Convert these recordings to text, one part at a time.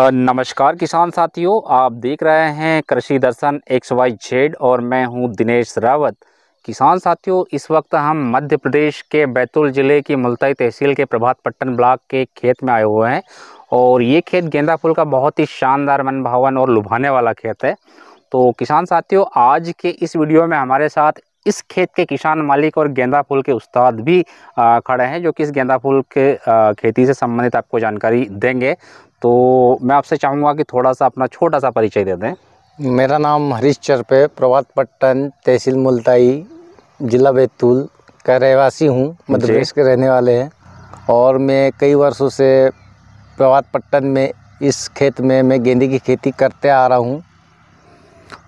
नमस्कार किसान साथियों आप देख रहे हैं कृषि दर्शन एक्स वाई जेड और मैं हूं दिनेश रावत किसान साथियों इस वक्त हम मध्य प्रदेश के बैतूल ज़िले की मुल्तई तहसील के प्रभात पट्टन ब्लॉक के खेत में आए हुए हैं और ये खेत गेंदा फूल का बहुत ही शानदार मनभावन और लुभाने वाला खेत है तो किसान साथियों आज के इस वीडियो में हमारे साथ इस खेत के किसान मालिक और गेंदा फूल के उस्ताद भी खड़े हैं जो कि इस गेंदा फूल के खेती से संबंधित आपको जानकारी देंगे तो मैं आपसे चाहूँगा कि थोड़ा सा अपना छोटा सा परिचय दे दें मेरा नाम हरीश चरपे प्रभात पट्टन तहसील मुलताई जिला बैतूल का रहवासी हूँ मध्य प्रदेश के रहने वाले हैं और मैं कई वर्षों से प्रभात पट्टन में इस खेत में मैं गेंदे की खेती करते आ रहा हूँ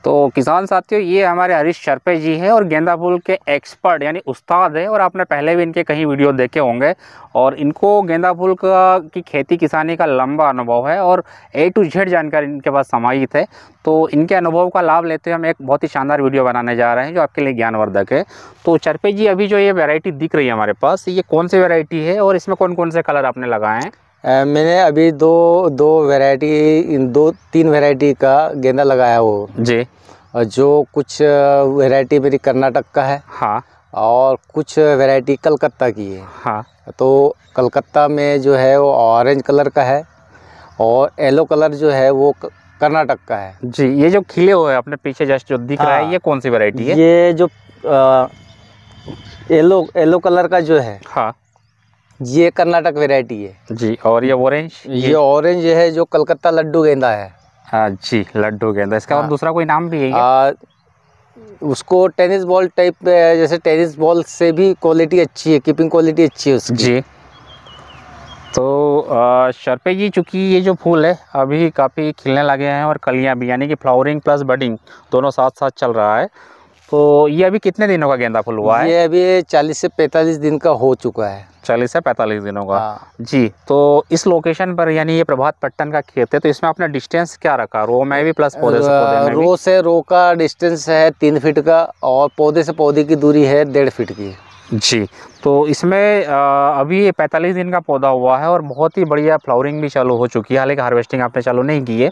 तो किसान साथियों ये हमारे हरीश शर्पे जी हैं और गेंदा फूल के एक्सपर्ट यानी उस्ताद हैं और आपने पहले भी इनके कहीं वीडियो देखे होंगे और इनको गेंदा फूल का की खेती किसानी का लंबा अनुभव है और ए टू जेड जानकारी इनके पास समाहित है तो इनके अनुभव का लाभ लेते हुए हम एक बहुत ही शानदार वीडियो बनाने जा रहे हैं जो आपके लिए ज्ञानवर्धक है तो चरपे जी अभी जो ये वेराइटी दिख रही है हमारे पास ये कौन सी वेराइटी है और इसमें कौन कौन से कलर आपने लगाए हैं मैंने अभी दो दो वैरायटी दो तीन वैरायटी का गेंदा लगाया वो जी जो कुछ वैरायटी मेरी कर्नाटक का है हाँ और कुछ वैरायटी कलकत्ता की है हाँ तो कलकत्ता में जो है वो ऑरेंज कलर का है और येलो कलर जो है वो कर्नाटक का है जी ये जो खिले हुए अपने पीछे जस्ट जो दिख हाँ, रहा है हाँ। ये कौन सी वैरायटी है ये जो येलो येलो कलर का जो है हाँ ये कर्नाटक वेराइटी है जी और ये ऑरेंज ये ऑरेंज है जो कलकत्ता लड्डू गेंदा है हाँ जी लड्डू गेंदा इसका हाँ। दूसरा कोई नाम भी है आ, उसको टेनिस बॉल टाइप जैसे टेनिस बॉल से भी क्वालिटी अच्छी है कीपिंग क्वालिटी अच्छी है उसकी जी तो शर्पे जी चूँकि ये जो फूल है अभी काफ़ी खिलने लगे हैं और कलियाँ भी यानी कि फ्लावरिंग प्लस बडिंग दोनों साथ साथ चल रहा है तो ये अभी कितने दिनों का गेंदा फूल हुआ है ये अभी चालीस से पैंतालीस दिन का हो चुका है चालीस से पैंतालीस दिनों का हाँ। जी तो इस लोकेशन पर यानी ये प्रभात पट्टन का खेत है तो इसमें आपने डिस्टेंस क्या रखा रो में भी प्लस पौधे से रो से रो का डिस्टेंस है तीन फीट का और पौधे से पौधे की दूरी है डेढ़ फीट की जी तो इसमें अभी पैंतालीस दिन का पौधा हुआ है और बहुत ही बढ़िया फ्लावरिंग भी चालू हो चुकी है हालांकि हार्वेस्टिंग आपने चालू नहीं की है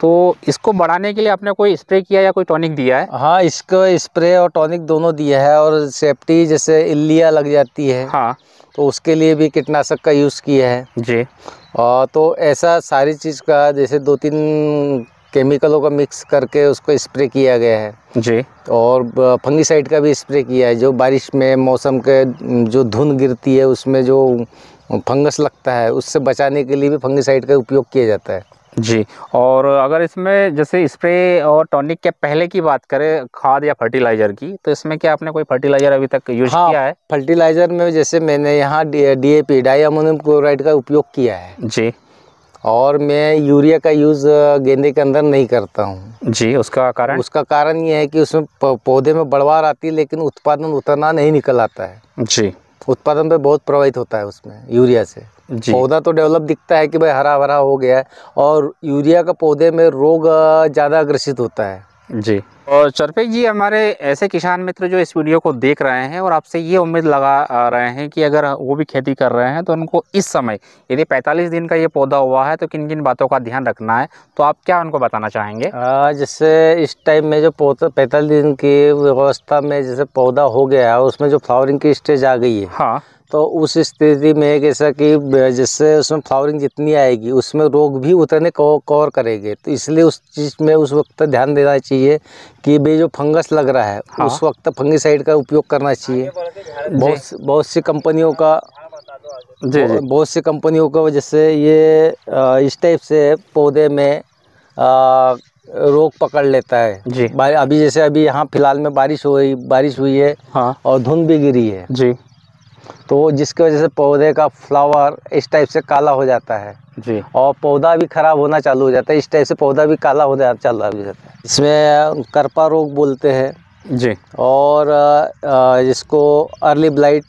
तो इसको बढ़ाने के लिए आपने कोई स्प्रे किया या कोई टॉनिक दिया है हाँ इसको स्प्रे और टॉनिक दोनों दिया है और सेफ्टी जैसे इल्लिया लग जाती है हाँ तो उसके लिए भी कीटनाशक का यूज़ किया है जी और तो ऐसा सारी चीज़ का जैसे दो तीन केमिकलों का मिक्स करके उसको स्प्रे किया गया है जी और फंगिसाइड का भी स्प्रे किया है जो बारिश में मौसम के जो धुंध गिरती है उसमें जो फंगस लगता है उससे बचाने के लिए भी फंगिसाइड का उपयोग किया जाता है जी और अगर इसमें जैसे स्प्रे और टॉनिक के पहले की बात करें खाद या फर्टिलाइज़र की तो इसमें क्या आपने कोई फर्टिलाइज़र अभी तक यूज हाँ, किया है फर्टिलाइज़र में जैसे मैंने यहाँ D A P diammonium chloride का उपयोग किया है जी और मैं यूरिया का यूज़ गेंदे के अंदर नहीं करता हूँ जी उसका कारण उसका कारण ये है कि उसमें पौधे में बढ़वार आती है लेकिन उत्पादन उतना नहीं निकल आता है जी उत्पादन पर बहुत प्रभावित होता है उसमें यूरिया से पौधा तो डेवलप दिखता है कि भाई हरा भरा हो गया है और यूरिया का पौधे में रोग ज़्यादा ग्रसित होता है जी और चरपेक जी हमारे ऐसे किसान मित्र जो इस वीडियो को देख रहे हैं और आपसे ये उम्मीद लगा रहे हैं कि अगर वो भी खेती कर रहे हैं तो उनको इस समय यदि 45 दिन का ये पौधा हुआ है तो किन किन बातों का ध्यान रखना है तो आप क्या उनको बताना चाहेंगे जैसे इस टाइम में जो पौधा पैंतालीस दिन की व्यवस्था में जैसे पौधा हो गया है उसमें जो फ्लावरिंग की स्टेज आ गई है हाँ तो उस स्थिति में जैसा कि जिससे उसमें फ्लावरिंग जितनी आएगी उसमें रोग भी उतने को कवर करेंगे तो इसलिए उस चीज़ में उस वक्त ध्यान देना चाहिए कि भाई जो फंगस लग रहा है हाँ। उस वक्त फंगिसाइड का उपयोग करना चाहिए बहुत बहुत सी कंपनियों का जी, जी। बहुत सी कंपनियों का जैसे ये इस टाइप से पौधे में रोग पकड़ लेता है जी अभी जैसे अभी यहाँ फिलहाल में बारिश हो रही बारिश हुई है हाँ। और धुंध भी गिरी है जी तो जिसकी वजह से पौधे का फ्लावर इस टाइप से काला हो जाता है जी और पौधा भी खराब होना चालू हो जाता है इस टाइप से पौधा भी काला जाता चालू हो जाता है इसमें करपा रोग बोलते हैं जी और इसको अर्ली ब्लाइट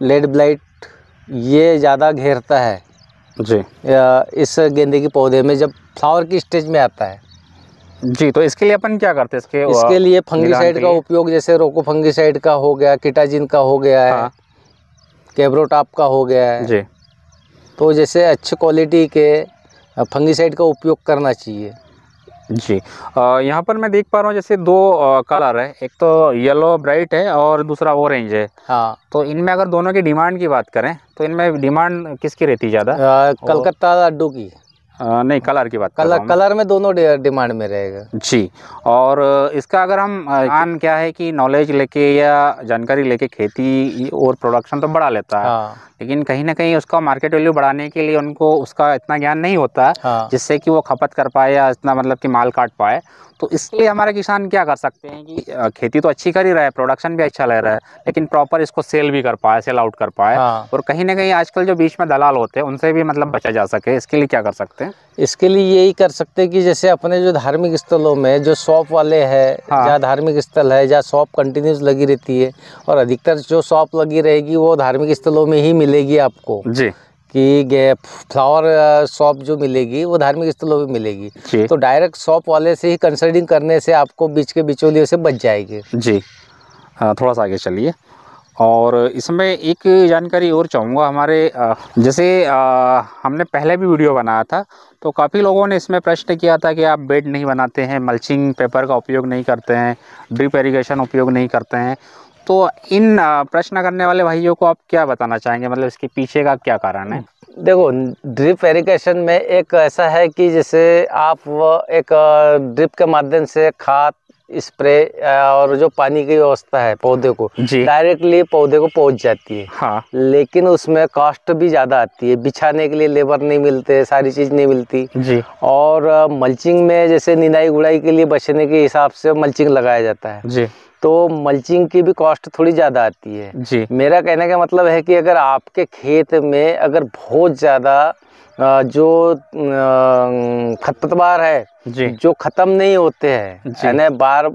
लेड ब्लाइट ये ज़्यादा घेरता है जी इस गेंदे के पौधे में जब फ्लावर की स्टेज में आता है जी तो इसके लिए अपन क्या करते हैं इसके इसके लिए फंगीसाइड का उपयोग जैसे रोको फंगीसाइड का हो गया किटाजिन का हो गया है हाँ। कैबरो टॉप का हो गया है जी तो जैसे अच्छे क्वालिटी के फंगीसाइड का उपयोग करना चाहिए जी यहाँ पर मैं देख पा रहा हूँ जैसे दो कलर है एक तो येलो ब्राइट है और दूसरा ऑरेंज है हाँ तो इनमें अगर दोनों की डिमांड की बात करें तो इनमें डिमांड किसकी रहती ज़्यादा कलकत्ता लड्डू की आ, नहीं कलर की बात कलर कलर में दोनों डिमांड में रहेगा जी और इसका अगर हम आन क्या है कि नॉलेज लेके या जानकारी लेके खेती और प्रोडक्शन तो बढ़ा लेता है हाँ। लेकिन कहीं ना कहीं उसका मार्केट वैल्यू बढ़ाने के लिए उनको उसका इतना ज्ञान नहीं होता हाँ। जिससे कि वो खपत कर पाए या इतना मतलब कि माल काट पाए तो इसके लिए हमारे किसान क्या कर सकते हैं कि खेती तो अच्छी कर ही रहा है प्रोडक्शन भी अच्छा ले रहा है लेकिन प्रॉपर इसको सेल भी कर पाए सेल आउट कर पाए हाँ। और कहीं ना कहीं आजकल जो बीच में दलाल होते हैं उनसे भी मतलब बचा जा सके इसके लिए क्या कर सकते हैं इसके लिए यही कर सकते हैं कि जैसे अपने जो धार्मिक स्थलों में जो शॉप वाले है हाँ। जहाँ धार्मिक स्थल है जहाँ शॉप कंटिन्यूस लगी रहती है और अधिकतर जो शॉप लगी रहेगी वो धार्मिक स्थलों में ही मिलेगी आपको जी कि फ्लावर शॉप जो मिलेगी वो धार्मिक स्थलों पर मिलेगी तो डायरेक्ट शॉप वाले से ही कंसल्टिंग करने से आपको बीच के बिचौलियों से बच जाएगी जी थोड़ा सा आगे चलिए और इसमें एक जानकारी और चाहूँगा हमारे जैसे हमने पहले भी वीडियो बनाया था तो काफ़ी लोगों ने इसमें प्रश्न किया था कि आप बेड नहीं बनाते हैं मल्चिंग पेपर का उपयोग नहीं करते हैं ड्रिप एरीगेशन उपयोग नहीं करते हैं तो इन प्रश्न करने वाले भाइयों को आप क्या बताना चाहेंगे मतलब इसके पीछे का क्या कारण है देखो ड्रिप एरिगेशन में एक ऐसा है कि जैसे आप एक ड्रिप के माध्यम से खाद स्प्रे और जो पानी की व्यवस्था है पौधे को डायरेक्टली पौधे को पहुंच जाती है हाँ। लेकिन उसमें कॉस्ट भी ज़्यादा आती है बिछाने के लिए लेबर नहीं मिलते सारी चीज़ नहीं मिलती जी। और मल्चिंग में जैसे निदाई गुड़ाई के लिए बचने के हिसाब से मल्चिंग लगाया जाता है जी। तो मल्चिंग की भी कॉस्ट थोड़ी ज़्यादा आती है जी मेरा कहने का मतलब है कि अगर आपके खेत में अगर बहुत ज़्यादा जो खतपतवार है जी जो ख़त्म नहीं होते हैं बार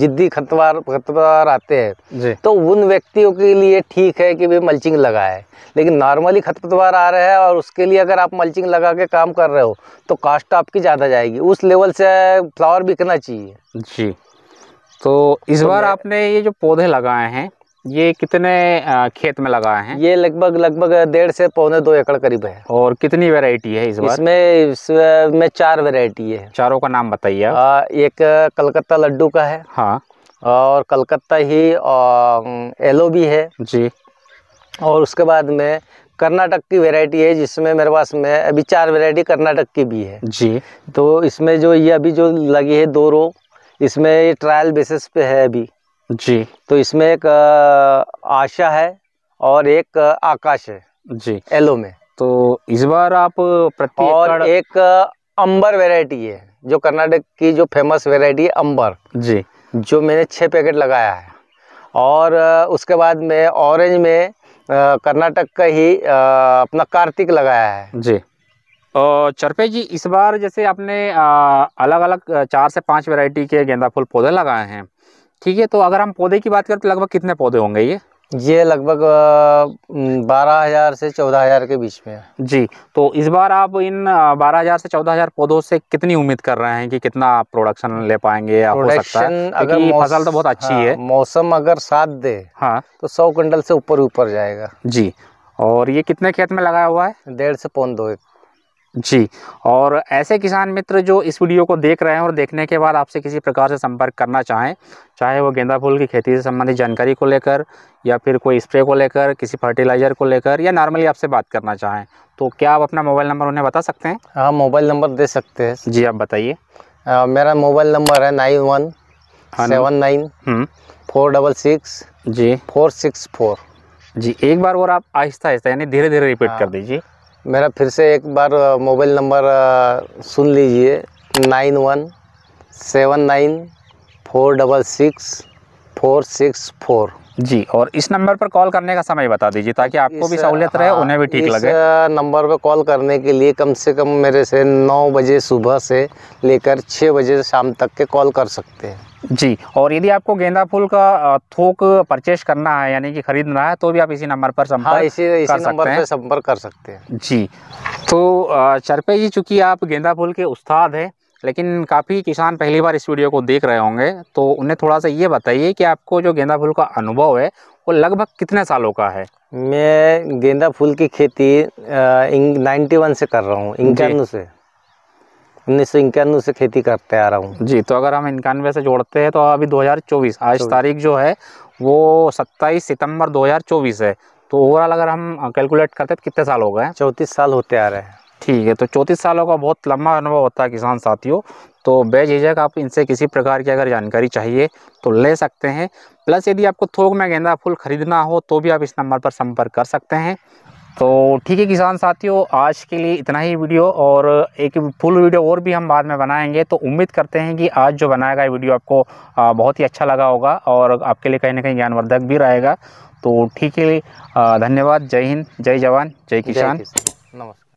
जिद्दी खतवार खतपतवार आते हैं तो उन व्यक्तियों के लिए ठीक है कि वे मल्चिंग लगाए लेकिन नॉर्मली खतपतवार आ रहे हैं और उसके लिए अगर आप मल्चिंग लगा के काम कर रहे हो तो कास्ट आपकी ज़्यादा जाएगी उस लेवल से फ्लावर बिकना चाहिए जी तो इस तो बार आपने ये जो पौधे लगाए हैं ये कितने खेत में लगाए हैं ये लगभग लगभग डेढ़ से पौने दो एकड़ करीब है और कितनी वेरायटी है इस बार इसमें इसमें चार वेरायटी है चारों का नाम बताइए एक कलकत्ता लड्डू का है हाँ और कलकत्ता ही एलो भी है जी और उसके बाद में कर्नाटक की वैरायटी है जिसमें मेरे पास में अभी चार वैरायटी कर्नाटक की भी है जी तो इसमें जो ये अभी जो लगी है दो रो इसमें ये ट्रायल बेसिस पे है अभी जी तो इसमें एक आशा है और एक आकाश है जी एलो में तो इस बार आप प्रति और एक अंबर वेराइटी है जो कर्नाटक की जो फेमस वेराइटी है अंबर जी जो मैंने छः पैकेट लगाया है और उसके बाद में ऑरेंज में कर्नाटक का ही अपना कार्तिक लगाया है जी चरपे जी इस बार जैसे आपने अलग अलग चार से पाँच वैरायटी के गेंदा फूल पौधे लगाए हैं ठीक है तो अगर हम पौधे की बात करें तो लगभग कितने पौधे होंगे ये ये लगभग बारह हजार से चौदह हजार के बीच में है जी तो इस बार आप इन बारह हजार से चौदह हजार पौधों से कितनी उम्मीद कर रहे हैं कि कितना प्रोडक्शन ले पाएंगे या हो सकता है अगर फसल तो बहुत अच्छी हाँ, है मौसम अगर साथ दे हाँ तो सौ कुंटल से ऊपर ऊपर जाएगा जी और ये कितने खेत में लगाया हुआ है डेढ़ से पौन दो एक जी और ऐसे किसान मित्र जो इस वीडियो को देख रहे हैं और देखने के बाद आपसे किसी प्रकार से संपर्क करना चाहें चाहे वो गेंदा फूल की खेती से संबंधित जानकारी को लेकर या फिर कोई स्प्रे को लेकर किसी फर्टिलाइज़र को लेकर या नॉर्मली आपसे बात करना चाहें तो क्या आप अपना मोबाइल नंबर उन्हें बता सकते हैं हाँ मोबाइल नंबर दे सकते हैं जी आप बताइए मेरा मोबाइल नंबर है नाइन वन हाँ, सेवन नाइन हम्म। फोर डबल सिक्स जी फोर सिक्स फोर जी एक बार और आप आहिस्ता आहिस्ता यानी धीरे धीरे रिपीट कर हाँ। दीजिए मेरा फिर से एक बार मोबाइल नंबर सुन लीजिए nine one seven nine four double six four six four जी और इस नंबर पर कॉल करने का समय बता दीजिए ताकि आपको भी सहूलियत रहे हाँ, उन्हें भी ठीक लगे नंबर पर कॉल करने के लिए कम से कम मेरे से नौ बजे सुबह से लेकर छः बजे शाम तक के कॉल कर सकते हैं जी और यदि आपको गेंदा फूल का थोक परचेज करना है यानी कि खरीदना है तो भी आप इसी नंबर पर संपर्क हाँ, इसी, इसी कर नंबर संपर्क कर सकते हैं जी तो चरपे जी चूँकि आप गेंदा फूल के उस्ताद हैं लेकिन काफ़ी किसान पहली बार इस वीडियो को देख रहे होंगे तो उन्हें थोड़ा सा ये बताइए कि आपको जो गेंदा फूल का अनुभव है वो लगभग कितने सालों का है मैं गेंदा फूल की खेती नाइन्टी वन से कर रहा हूँ इक्यानवे से उन्नीस सौ इक्यानवे से खेती करते आ रहा हूँ जी तो अगर हम इक्यानवे से जोड़ते हैं तो अभी 2024 आज तारीख जो है वो 27 सितंबर 2024 है तो ओवरऑल अगर हम कैलकुलेट करते हैं तो कितने साल हो गए चौंतीस साल होते आ रहे हैं ठीक है तो चौंतीस सालों का बहुत लंबा अनुभव होता है किसान साथियों तो बेझिझक आप इनसे किसी प्रकार की अगर जानकारी चाहिए तो ले सकते हैं प्लस यदि आपको थोक में गेंदा फूल ख़रीदना हो तो भी आप इस नंबर पर संपर्क कर सकते हैं तो ठीक है किसान साथियों आज के लिए इतना ही वीडियो और एक फुल वीडियो और भी हम बाद में बनाएंगे तो उम्मीद करते हैं कि आज जो बनाया गया वीडियो आपको बहुत ही अच्छा लगा होगा और आपके लिए कहीं ना कहीं ज्ञानवर्धक भी रहेगा तो ठीक है धन्यवाद जय हिंद जय जवान जय किसान नमस्कार